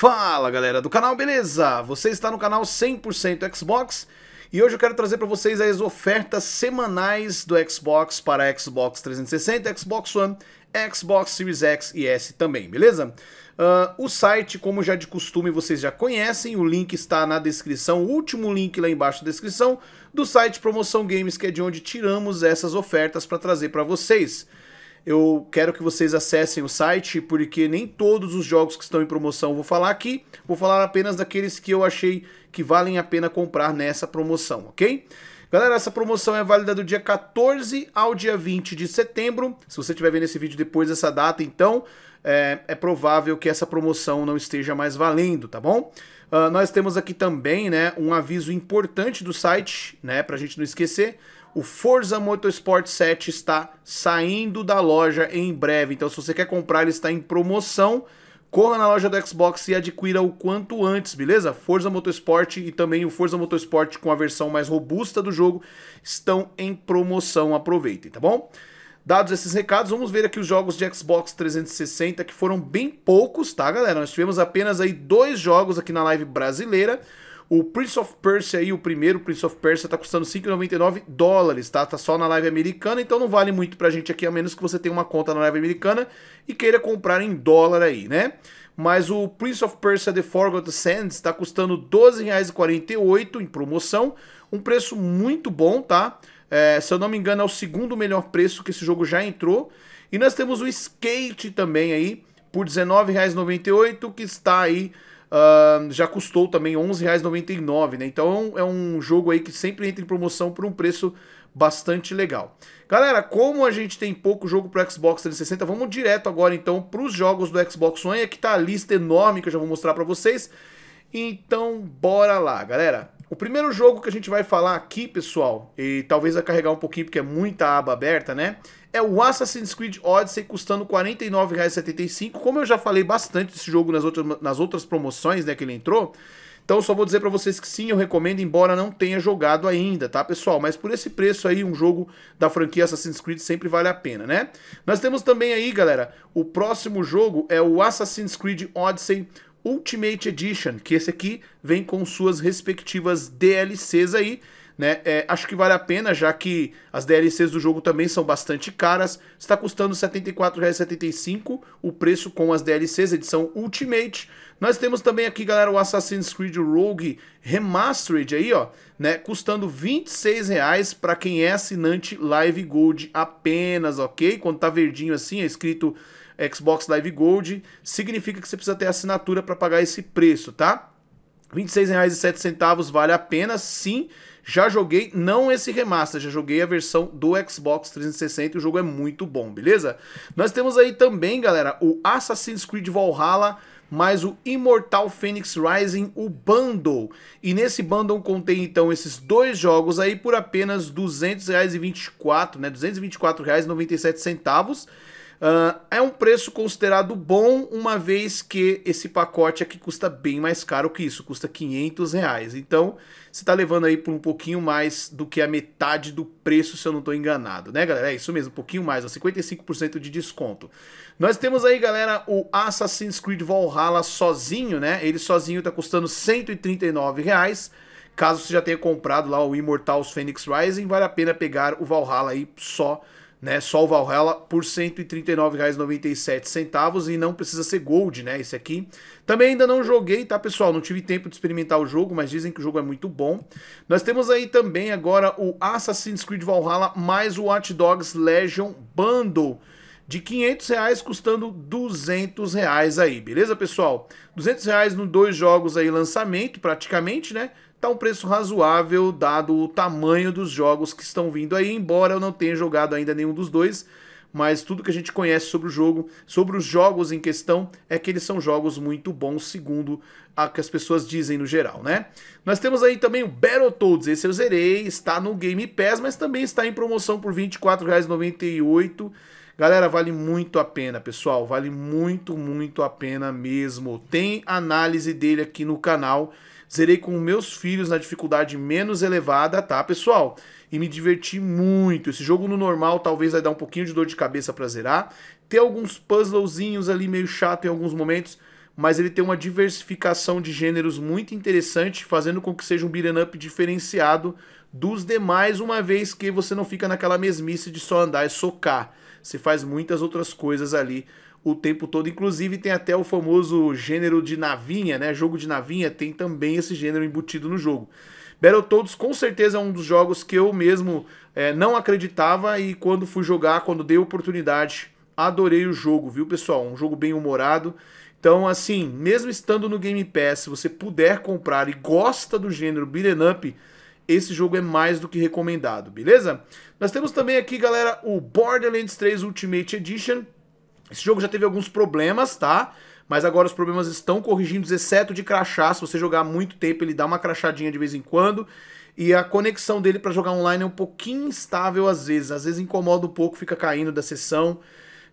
Fala galera do canal, beleza? Você está no canal 100% Xbox e hoje eu quero trazer para vocês as ofertas semanais do Xbox para Xbox 360, Xbox One, Xbox Series X e S também, beleza? Uh, o site, como já de costume, vocês já conhecem, o link está na descrição, o último link lá embaixo da descrição do site Promoção Games, que é de onde tiramos essas ofertas para trazer para vocês eu quero que vocês acessem o site, porque nem todos os jogos que estão em promoção vou falar aqui, vou falar apenas daqueles que eu achei que valem a pena comprar nessa promoção, ok? Galera, essa promoção é válida do dia 14 ao dia 20 de setembro. Se você estiver vendo esse vídeo depois dessa data, então é, é provável que essa promoção não esteja mais valendo, tá bom? Uh, nós temos aqui também né, um aviso importante do site, né, para a gente não esquecer o Forza Motorsport 7 está saindo da loja em breve. Então, se você quer comprar, ele está em promoção. Corra na loja do Xbox e adquira o quanto antes, beleza? Forza Motorsport e também o Forza Motorsport com a versão mais robusta do jogo estão em promoção. Aproveitem, tá bom? Dados esses recados, vamos ver aqui os jogos de Xbox 360, que foram bem poucos, tá, galera? Nós tivemos apenas aí dois jogos aqui na live brasileira. O Prince of Persia aí, o primeiro Prince of Persia, tá custando 5,99 dólares, tá? Tá só na live americana, então não vale muito pra gente aqui, a menos que você tenha uma conta na live americana e queira comprar em dólar aí, né? Mas o Prince of Persia The Forgotten Sands está custando R$12,48 em promoção, um preço muito bom, tá? É, se eu não me engano, é o segundo melhor preço que esse jogo já entrou. E nós temos o Skate também aí, por R$19,98, que está aí uh, já custou também R$11,99, né? Então é, é um jogo aí que sempre entra em promoção por um preço bastante legal. Galera, como a gente tem pouco jogo para Xbox 360, vamos direto agora então para os jogos do Xbox One, aqui tá a lista enorme que eu já vou mostrar para vocês. Então, bora lá, galera. O primeiro jogo que a gente vai falar aqui, pessoal, e talvez vai carregar um pouquinho porque é muita aba aberta, né? é o Assassin's Creed Odyssey custando R$ 49,75. Como eu já falei bastante desse jogo nas outras, nas outras promoções né, que ele entrou, então só vou dizer para vocês que sim, eu recomendo, embora não tenha jogado ainda, tá, pessoal? Mas por esse preço aí, um jogo da franquia Assassin's Creed sempre vale a pena, né? Nós temos também aí, galera, o próximo jogo é o Assassin's Creed Odyssey Ultimate Edition, que esse aqui vem com suas respectivas DLCs aí, né? É, acho que vale a pena, já que as DLCs do jogo também são bastante caras. Está custando R$ 74,75 o preço com as DLCs, edição Ultimate. Nós temos também aqui, galera, o Assassin's Creed Rogue Remastered aí, ó, né? Custando R$ 26,00 para quem é assinante Live Gold apenas, ok? Quando tá verdinho assim, é escrito Xbox Live Gold, significa que você precisa ter assinatura para pagar esse preço, tá? R$ 26,07 vale a pena, sim. Já joguei, não esse remaster, já joguei a versão do Xbox 360 e o jogo é muito bom, beleza? Nós temos aí também, galera, o Assassin's Creed Valhalla mais o Immortal Phoenix Rising, o Bundle. E nesse Bundle contém então esses dois jogos aí por apenas R$ 200,24, né? R$ 224,97. Uh, é um preço considerado bom, uma vez que esse pacote aqui custa bem mais caro que isso, custa 500 reais. Então, você está levando aí por um pouquinho mais do que a metade do preço, se eu não estou enganado, né, galera? É isso mesmo, um pouquinho mais, ó, 55% de desconto. Nós temos aí, galera, o Assassin's Creed Valhalla sozinho, né? Ele sozinho está custando 139 reais. Caso você já tenha comprado lá o Immortals Phoenix Rising, vale a pena pegar o Valhalla aí só né? Só o Valhalla por R$ 139,97 e não precisa ser Gold, né? Esse aqui. Também ainda não joguei, tá, pessoal? Não tive tempo de experimentar o jogo, mas dizem que o jogo é muito bom. Nós temos aí também agora o Assassin's Creed Valhalla mais o Watch Dogs Legion Bundle de 500 reais custando 200 reais aí, beleza, pessoal? 200 reais nos dois jogos aí, lançamento praticamente, né? Tá um preço razoável, dado o tamanho dos jogos que estão vindo aí, embora eu não tenha jogado ainda nenhum dos dois, mas tudo que a gente conhece sobre o jogo, sobre os jogos em questão, é que eles são jogos muito bons, segundo a que as pessoas dizem no geral, né? Nós temos aí também o Battletoads, esse eu zerei, está no Game Pass, mas também está em promoção por R$ 24,98 Galera, vale muito a pena, pessoal. Vale muito, muito a pena mesmo. Tem análise dele aqui no canal. Zerei com meus filhos na dificuldade menos elevada, tá, pessoal? E me diverti muito. Esse jogo no normal talvez vai dar um pouquinho de dor de cabeça pra zerar. Tem alguns puzzlezinhos ali meio chato em alguns momentos, mas ele tem uma diversificação de gêneros muito interessante, fazendo com que seja um beat'em up diferenciado dos demais, uma vez que você não fica naquela mesmice de só andar e socar se faz muitas outras coisas ali o tempo todo. Inclusive tem até o famoso gênero de navinha, né? Jogo de navinha tem também esse gênero embutido no jogo. Battletoads com certeza é um dos jogos que eu mesmo é, não acreditava e quando fui jogar, quando dei oportunidade, adorei o jogo, viu pessoal? Um jogo bem humorado. Então, assim, mesmo estando no Game Pass, se você puder comprar e gosta do gênero beat'em up, esse jogo é mais do que recomendado, beleza? Nós temos também aqui, galera, o Borderlands 3 Ultimate Edition. Esse jogo já teve alguns problemas, tá? Mas agora os problemas estão corrigidos, exceto de crachar. Se você jogar muito tempo, ele dá uma crachadinha de vez em quando. E a conexão dele para jogar online é um pouquinho instável às vezes. Às vezes incomoda um pouco, fica caindo da sessão.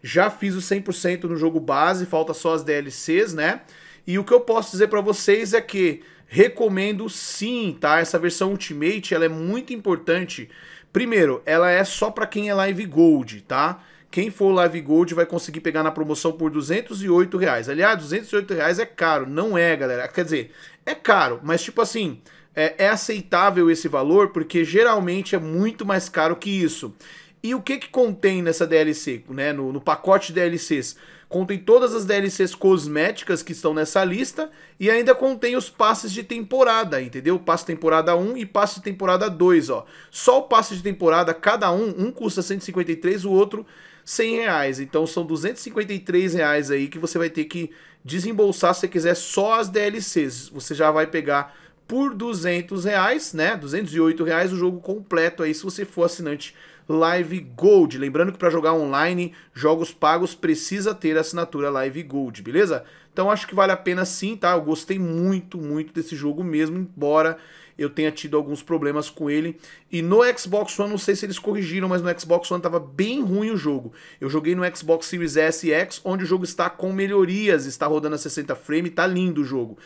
Já fiz o 100% no jogo base, falta só as DLCs, né? E o que eu posso dizer para vocês é que Recomendo sim, tá? Essa versão Ultimate, ela é muito importante. Primeiro, ela é só para quem é Live Gold, tá? Quem for Live Gold vai conseguir pegar na promoção por 208 reais. Aliás, 208 reais é caro, não é, galera. Quer dizer, é caro, mas tipo assim, é, é aceitável esse valor porque geralmente é muito mais caro que isso. E o que que contém nessa DLC, né? No, no pacote DLCs? Contém todas as DLCs cosméticas que estão nessa lista e ainda contém os passes de temporada, entendeu? Passe de temporada 1 e passe de temporada 2, ó. Só o passe de temporada, cada um, um custa 153, o outro 100 reais. Então são 253 reais aí que você vai ter que desembolsar se você quiser só as DLCs. Você já vai pegar por 200 reais, né? 208 reais o jogo completo aí se você for assinante Live Gold. Lembrando que para jogar online, jogos pagos precisa ter assinatura Live Gold, beleza? Então acho que vale a pena sim, tá? Eu gostei muito, muito desse jogo mesmo, embora eu tenha tido alguns problemas com ele. E no Xbox One, não sei se eles corrigiram, mas no Xbox One tava bem ruim o jogo. Eu joguei no Xbox Series S e X, onde o jogo está com melhorias, está rodando a 60 frames, tá lindo o jogo.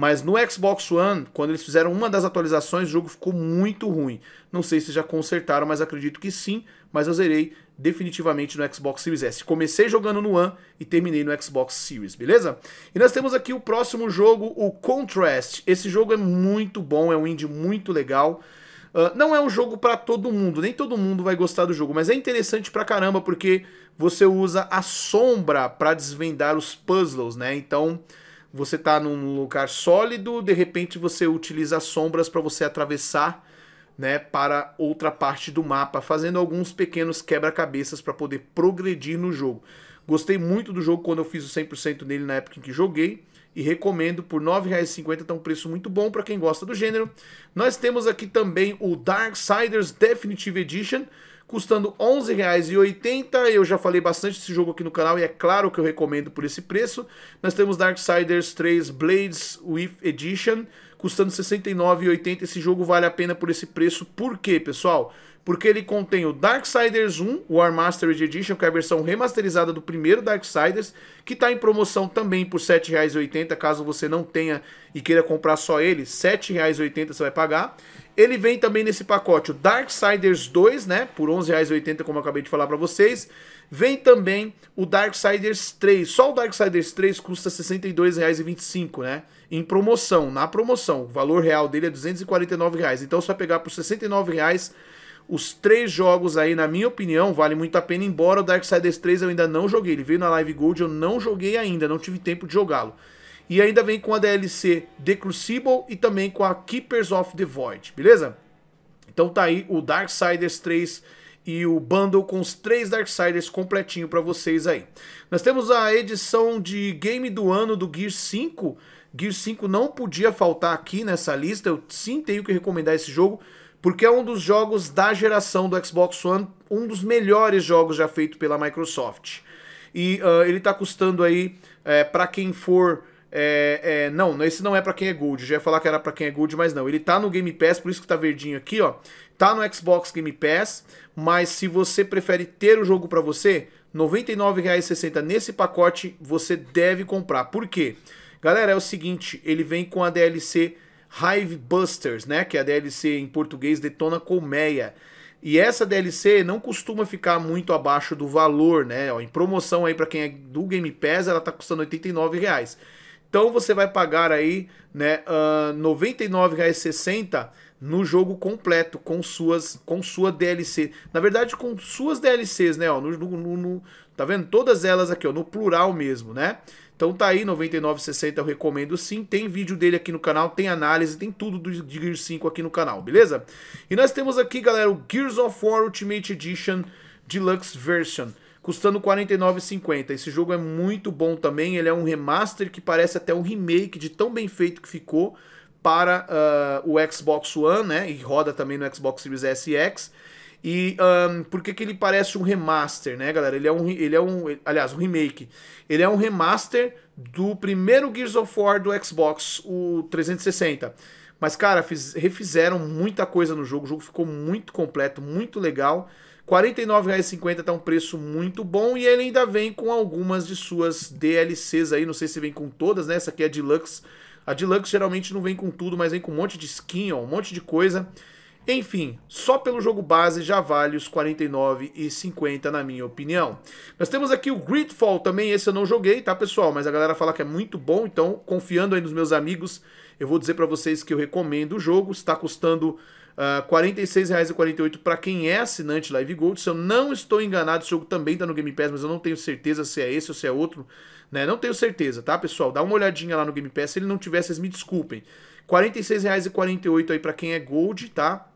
Mas no Xbox One, quando eles fizeram uma das atualizações, o jogo ficou muito ruim. Não sei se já consertaram, mas acredito que sim. Mas eu zerei definitivamente no Xbox Series S. Comecei jogando no One e terminei no Xbox Series, beleza? E nós temos aqui o próximo jogo, o Contrast. Esse jogo é muito bom, é um indie muito legal. Uh, não é um jogo para todo mundo, nem todo mundo vai gostar do jogo, mas é interessante pra caramba porque você usa a sombra para desvendar os puzzles, né? Então você está num lugar sólido, de repente você utiliza sombras para você atravessar né, para outra parte do mapa, fazendo alguns pequenos quebra-cabeças para poder progredir no jogo. Gostei muito do jogo quando eu fiz o 100% nele na época em que joguei e recomendo por R$ 9,50, tá um preço muito bom para quem gosta do gênero. Nós temos aqui também o Darksiders Definitive Edition, custando R$ 11,80. Eu já falei bastante desse jogo aqui no canal e é claro que eu recomendo por esse preço. Nós temos Darksiders 3 Blades with Edition, custando R$ 69,80. Esse jogo vale a pena por esse preço. Por quê, pessoal? porque ele contém o Darksiders 1, o Mastered Edition, que é a versão remasterizada do primeiro Darksiders, que está em promoção também por R$ 7,80, caso você não tenha e queira comprar só ele, R$ 7,80 você vai pagar. Ele vem também nesse pacote o Darksiders 2, né, por R$ 11,80, como eu acabei de falar para vocês. Vem também o Darksiders 3. Só o Darksiders 3 custa R$ 62,25, né? Em promoção, na promoção. O valor real dele é R$ 249. Então você vai pegar por R$ 69,00 os três jogos aí, na minha opinião, vale muito a pena, embora o Darksiders 3 eu ainda não joguei. Ele veio na Live Gold, eu não joguei ainda, não tive tempo de jogá-lo. E ainda vem com a DLC The Crucible e também com a Keepers of the Void, beleza? Então tá aí o Darksiders 3 e o bundle com os três Darksiders completinho para vocês aí. Nós temos a edição de game do ano do Gear 5. Gear 5 não podia faltar aqui nessa lista, eu sim tenho que recomendar esse jogo porque é um dos jogos da geração do Xbox One, um dos melhores jogos já feito pela Microsoft. E uh, ele está custando aí, é, para quem for. É, é, não, esse não é para quem é Gold. Já ia falar que era para quem é Gold, mas não. Ele tá no Game Pass, por isso que tá verdinho aqui, ó. Tá no Xbox Game Pass, mas se você prefere ter o jogo para você, R$ 99,60 nesse pacote você deve comprar. Por quê? Galera, é o seguinte, ele vem com a DLC Hive Busters, né? Que é a DLC em português Detona Colmeia. E essa DLC não costuma ficar muito abaixo do valor, né? Ó, em promoção aí para quem é do Game Pass, ela tá custando R$ reais. Então você vai pagar aí, né, uh, ah, 99,60 no jogo completo com suas com sua DLC. Na verdade, com suas DLCs, né, ó, no, no, no tá vendo? Todas elas aqui, ó, no plural mesmo, né? Então tá aí, 99,60 eu recomendo sim. Tem vídeo dele aqui no canal, tem análise, tem tudo do Gears 5 aqui no canal, beleza? E nós temos aqui, galera, o Gears of War Ultimate Edition Deluxe Version custando 49,50. Esse jogo é muito bom também. Ele é um remaster que parece até um remake de tão bem feito que ficou para uh, o Xbox One, né? E roda também no Xbox Series S e X. E um, por que, que ele parece um remaster, né, galera? Ele é um, ele é um, aliás, um remake. Ele é um remaster do primeiro Gears of War do Xbox, o 360. Mas, cara, fiz, refizeram muita coisa no jogo. O jogo ficou muito completo, muito legal. R$ 49,50 tá um preço muito bom e ele ainda vem com algumas de suas DLCs aí. Não sei se vem com todas, né? Essa aqui é a Deluxe. A Deluxe geralmente não vem com tudo, mas vem com um monte de skin, ó, um monte de coisa. Enfim, só pelo jogo base já vale os 49 e 50 na minha opinião. Nós temos aqui o Gridfall também, esse eu não joguei, tá pessoal? Mas a galera fala que é muito bom, então confiando aí nos meus amigos, eu vou dizer para vocês que eu recomendo o jogo, está custando Uh, R$ 46,48 para quem é assinante Live Gold. Se eu não estou enganado, esse jogo também está no Game Pass, mas eu não tenho certeza se é esse ou se é outro. Né? Não tenho certeza, tá, pessoal? Dá uma olhadinha lá no Game Pass. Se ele não tiver, vocês me desculpem. R$ 46,48 aí para quem é Gold, tá?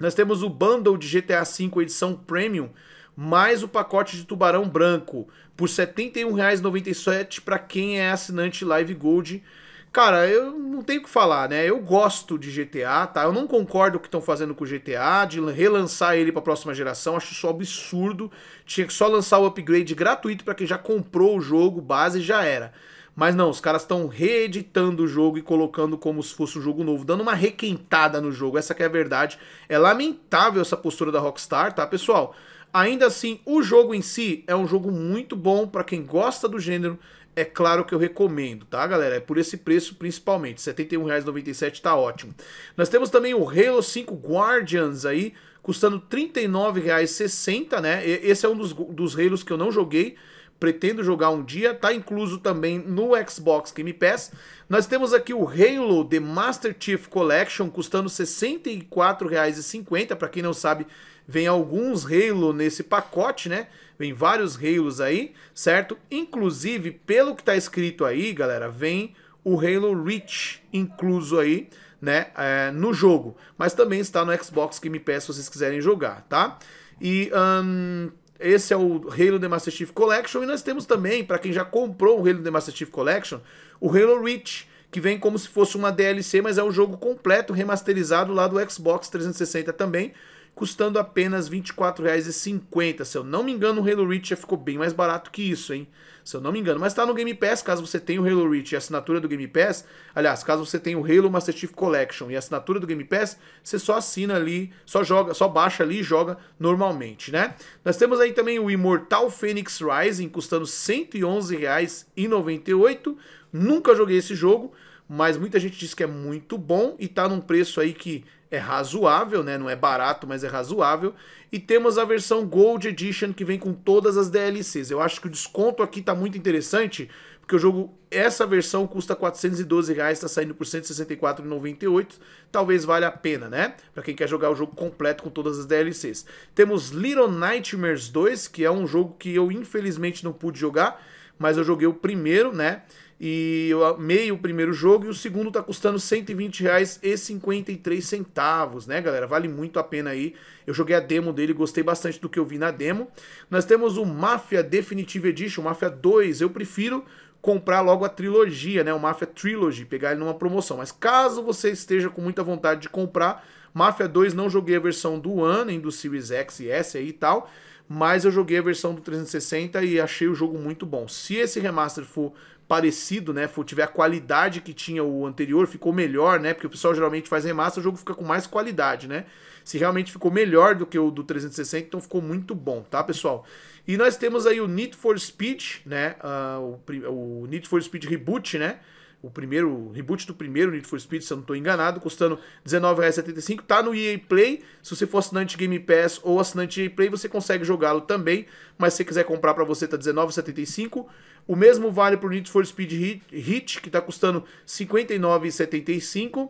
Nós temos o bundle de GTA V edição Premium, mais o pacote de Tubarão Branco, por R$ 71,97 para quem é assinante Live Gold. Cara, eu não tenho o que falar, né? Eu gosto de GTA, tá? Eu não concordo com o que estão fazendo com o GTA, de relançar ele para a próxima geração, acho isso absurdo. Tinha que só lançar o upgrade gratuito para quem já comprou o jogo base e já era. Mas não, os caras estão reeditando o jogo e colocando como se fosse um jogo novo, dando uma requentada no jogo, essa é a verdade. É lamentável essa postura da Rockstar, tá, pessoal? Ainda assim, o jogo em si é um jogo muito bom para quem gosta do gênero. É claro que eu recomendo, tá, galera? É por esse preço principalmente. R$ 71,97 tá ótimo. Nós temos também o Halo 5 Guardians aí, custando R$ 39,60, né? Esse é um dos, dos Halos que eu não joguei pretendo jogar um dia, tá incluso também no Xbox Game Pass. Nós temos aqui o Halo The Master Chief Collection, custando R$ 64,50, para quem não sabe, vem alguns Halo nesse pacote, né? Vem vários Halos aí, certo? Inclusive, pelo que tá escrito aí, galera, vem o Halo Reach incluso aí, né, é, no jogo. Mas também está no Xbox Game Pass se vocês quiserem jogar, tá? E um, esse é o Halo The Master Chief Collection. E nós temos também, para quem já comprou o Halo The Master Chief Collection, o Halo Reach, que vem como se fosse uma DLC, mas é o jogo completo, remasterizado lá do Xbox 360 também custando apenas R$ 24,50. Se eu não me engano, o Halo Reach já ficou bem mais barato que isso, hein? Se eu não me engano. Mas tá no Game Pass, caso você tenha o Halo Reach e a assinatura do Game Pass. Aliás, caso você tenha o Halo Master Chief Collection e a assinatura do Game Pass, você só assina ali, só joga, só baixa ali e joga normalmente, né? Nós temos aí também o Imortal Phoenix Rising, custando R$ 111,98. Nunca joguei esse jogo, mas muita gente diz que é muito bom e tá num preço aí que é razoável, né? Não é barato, mas é razoável. E temos a versão Gold Edition que vem com todas as DLCs. Eu acho que o desconto aqui tá muito interessante, porque o jogo, essa versão custa R$ 412, reais, tá saindo por R$ 164,98. Talvez valha a pena, né? Para quem quer jogar o jogo completo com todas as DLCs. Temos Little Nightmares 2, que é um jogo que eu infelizmente não pude jogar mas eu joguei o primeiro, né? E eu amei o primeiro jogo e o segundo tá custando R$ 120,53, né, galera? Vale muito a pena aí. Eu joguei a demo dele, gostei bastante do que eu vi na demo. Nós temos o Mafia Definitive Edition, Mafia 2. Eu prefiro comprar logo a trilogia, né? O Mafia Trilogy, pegar ele numa promoção. Mas caso você esteja com muita vontade de comprar, Mafia 2 não joguei a versão do One, nem do Series X e S aí e tal, mas eu joguei a versão do 360 e achei o jogo muito bom. Se esse remaster for parecido, né, for tiver a qualidade que tinha o anterior, ficou melhor, né? Porque o pessoal geralmente faz remaster, o jogo fica com mais qualidade, né? Se realmente ficou melhor do que o do 360, então ficou muito bom, tá, pessoal? E nós temos aí o Need for Speed, né? Uh, o, o Need for Speed Reboot, né? o primeiro reboot do primeiro Need for Speed, se eu não estou enganado, custando R$19,75. Tá no EA Play. Se você for assinante Game Pass ou assinante EA Play, você consegue jogá-lo também. Mas se você quiser comprar para você, tá R$19,75. O mesmo vale para o Need for Speed Heat Hit que está custando R$59,75.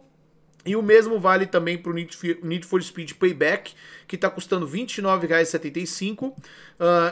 E o mesmo vale também para o Need for Speed Payback, que está custando R$ 29,75. Uh,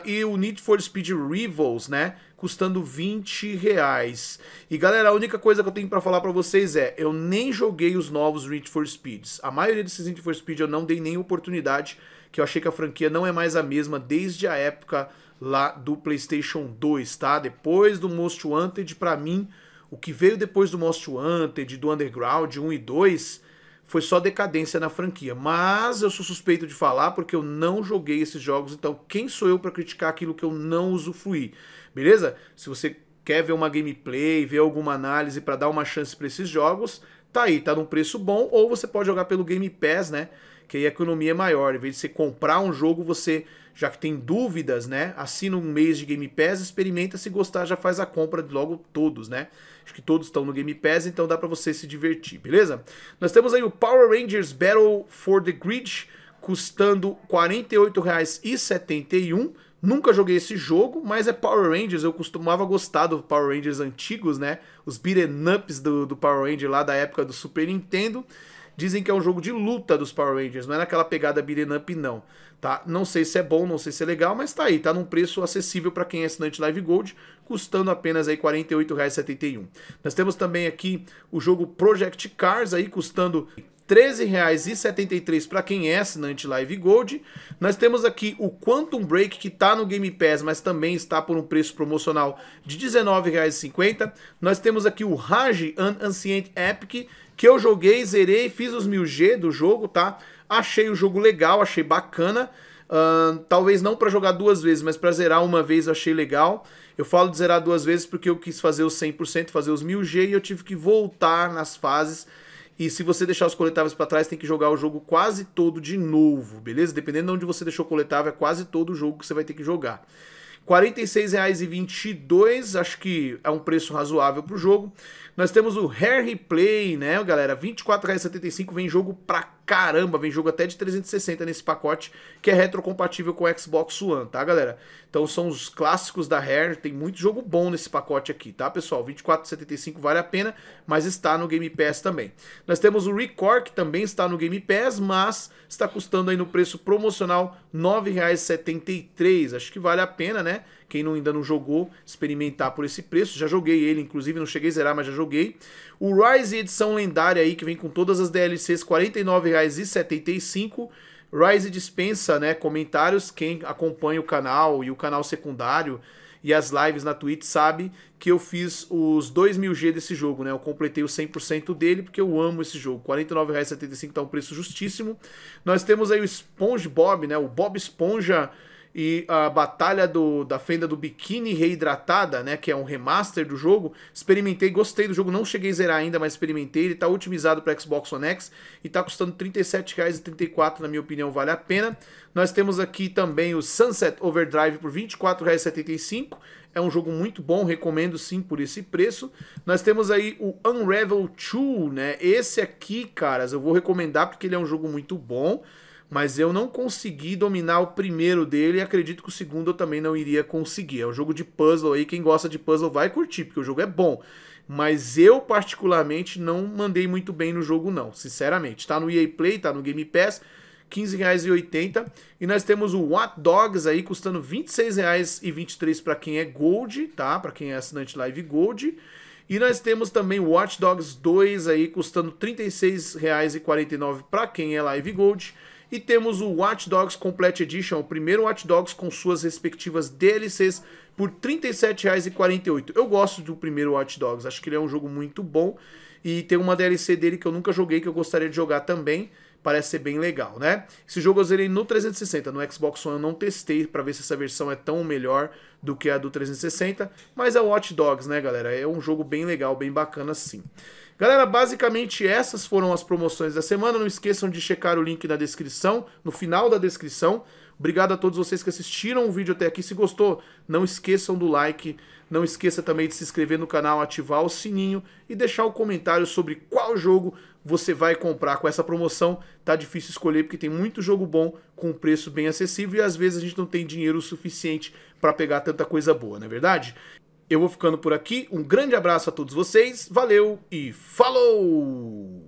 e o Need for Speed Rivals, né? Custando 20 reais. E galera, a única coisa que eu tenho para falar para vocês é: eu nem joguei os novos Need for Speeds. A maioria desses Need for Speed eu não dei nem oportunidade, que eu achei que a franquia não é mais a mesma desde a época lá do PlayStation 2, tá? Depois do Most Wanted, para mim, o que veio depois do Most Wanted, do Underground 1 e 2, foi só decadência na franquia. Mas eu sou suspeito de falar porque eu não joguei esses jogos, então quem sou eu para criticar aquilo que eu não usufruí? Beleza? Se você quer ver uma gameplay, ver alguma análise para dar uma chance para esses jogos, tá aí, tá num preço bom ou você pode jogar pelo Game Pass, né? que aí a economia é maior. Em vez de você comprar um jogo, você, já que tem dúvidas, né? Assina um mês de Game Pass, experimenta, se gostar, já faz a compra de logo todos, né? Acho que todos estão no Game Pass, então dá para você se divertir, beleza? Nós temos aí o Power Rangers Battle for the Grid, custando R$ 48,71. Nunca joguei esse jogo, mas é Power Rangers, eu costumava gostar dos Power Rangers antigos, né? Os beat'em ups do, do Power Ranger lá da época do Super Nintendo. Dizem que é um jogo de luta dos Power Rangers, não é naquela pegada beat'em up não, tá? Não sei se é bom, não sei se é legal, mas tá aí, tá num preço acessível para quem é assinante Live Gold, custando apenas aí R$ 48,71. Nós temos também aqui o jogo Project Cars aí custando R$13,73 para quem é assinante Live Gold. Nós temos aqui o Quantum Break, que está no Game Pass, mas também está por um preço promocional de R$19,50. Nós temos aqui o Rage An Ancient Epic, que eu joguei, zerei, fiz os 1000G do jogo, tá? Achei o jogo legal, achei bacana. Uh, talvez não para jogar duas vezes, mas para zerar uma vez eu achei legal. Eu falo de zerar duas vezes porque eu quis fazer os 100%, fazer os 1000G e eu tive que voltar nas fases e se você deixar os coletáveis para trás, tem que jogar o jogo quase todo de novo, beleza? Dependendo de onde você deixou o coletável, é quase todo o jogo que você vai ter que jogar. R$ 46,22, acho que é um preço razoável para o jogo. Nós temos o Hair Replay, né, galera? R$ 24,75 vem jogo pra caramba, vem jogo até de 360 nesse pacote, que é retrocompatível com o Xbox One, tá, galera? Então são os clássicos da Rare, tem muito jogo bom nesse pacote aqui, tá, pessoal? 24,75 vale a pena, mas está no Game Pass também. Nós temos o Record, que também está no Game Pass, mas está custando aí no preço promocional R$ 9,73, acho que vale a pena, né? Quem não, ainda não jogou, experimentar por esse preço. Já joguei ele, inclusive, não cheguei a zerar, mas já joguei. O Rise edição lendária aí, que vem com todas as DLCs, R$ 49,75. Rise dispensa né, comentários. Quem acompanha o canal e o canal secundário e as lives na Twitch sabe que eu fiz os 2000G desse jogo, né? Eu completei o 100% dele porque eu amo esse jogo. R$ 49,75 tá um preço justíssimo. Nós temos aí o SpongeBob, né? O Bob Esponja e a batalha do, da fenda do biquíni reidratada, né, que é um remaster do jogo, experimentei, gostei do jogo, não cheguei a zerar ainda, mas experimentei, ele está otimizado para Xbox One X e está custando R$ 37,34, na minha opinião, vale a pena. Nós temos aqui também o Sunset Overdrive por R$ 24,75, é um jogo muito bom, recomendo sim por esse preço. Nós temos aí o Unravel 2, né? Esse aqui, caras, eu vou recomendar porque ele é um jogo muito bom mas eu não consegui dominar o primeiro dele e acredito que o segundo eu também não iria conseguir. É um jogo de puzzle aí, quem gosta de puzzle vai curtir, porque o jogo é bom. Mas eu, particularmente, não mandei muito bem no jogo, não, sinceramente. Tá no EA Play, tá no Game Pass. R$15,80. E nós temos o What Dogs aí custando R$26,23 para quem é Gold, tá? Para quem é assinante Live Gold. E nós temos também Watch Dogs 2 aí custando R$36,49 para quem é Live Gold e temos o Watch Dogs Complete Edition, o primeiro Watch Dogs com suas respectivas DLCs por R$ 37,48. Eu gosto do primeiro Watch Dogs, acho que ele é um jogo muito bom. E tem uma DLC dele que eu nunca joguei, que eu gostaria de jogar também. Parece ser bem legal, né? Esse jogo eu zerei no 360, no Xbox One eu não testei para ver se essa versão é tão melhor do que a do 360, mas é Watch Dogs, né, galera? É um jogo bem legal, bem bacana sim. Galera, basicamente essas foram as promoções da semana. Não esqueçam de checar o link na descrição, no final da descrição. Obrigado a todos vocês que assistiram o vídeo até aqui. Se gostou, não esqueçam do like, não esqueça também de se inscrever no canal, ativar o sininho e deixar o um comentário sobre qual jogo você vai comprar com essa promoção. Tá difícil escolher porque tem muito jogo bom com preço bem acessível e às vezes a gente não tem dinheiro suficiente para pegar tanta coisa boa, não é verdade? Eu vou ficando por aqui. Um grande abraço a todos vocês. Valeu e falou!